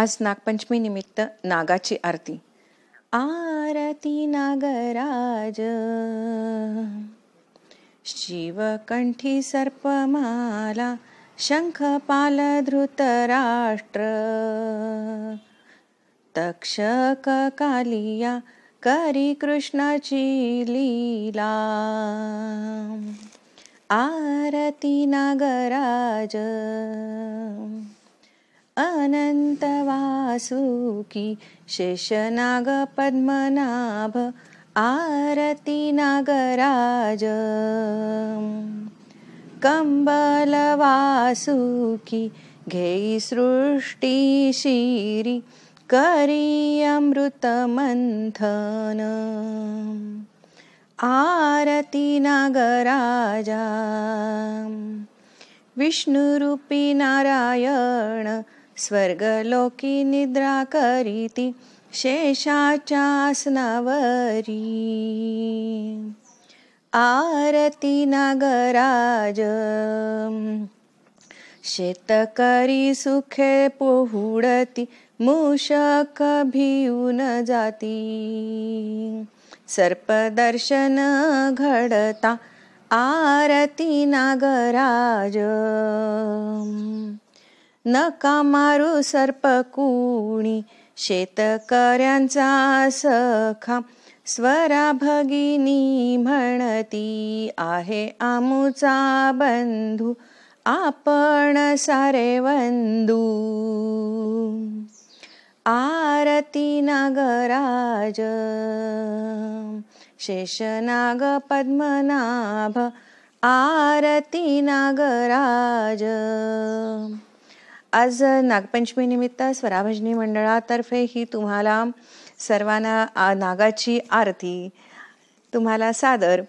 आज नागपंचमीनिमित्त नागाची आरती आरती नागराज शिवकंठी सर्पमाला शंखपाल धृतराष्ट्र तक्षक कालिया करी कृष्णाची लीला आरती नागराज अनन्तवासुखी शेषनागपद्मनाभ आरतिनागराज कम्बलवासुकि घे सृष्टिशिरि करी अमृतमन्थन आरतीनागराजा नारायण स्वर्गलोकी निद्रा करीती शेषाच्या आसनावरी आरती नागराज शेतकरी सुखे पोहुडती मूषक भिऊन जाती सर्पदर्शन घडता आरती नागराज नका मारू सर्प कुणी शेतकऱ्यांचा सखा स्वरा भगिनी म्हणती आहे आमूचा बंधू आपण सारे बंधू आरती नागराज शेषनाग पद्मनाभ आरती नागराज आज नागपंचमीनिमित्त स्वराभजनी मंडळातर्फे ही तुम्हाला सर्वांना नागाची आरती तुम्हाला सादर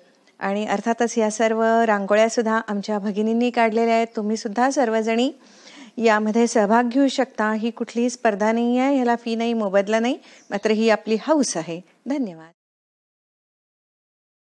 आणि अर्थातच या सर्व रांगोळ्यासुद्धा आमच्या भगिनींनी काढलेल्या आहेत तुम्हीसुद्धा सर्वजणी यामध्ये सहभाग घेऊ शकता ही कुठलीही स्पर्धा नाही आहे ह्याला फी नाही मोबदला नाही मात्र ही आपली हाऊस आहे धन्यवाद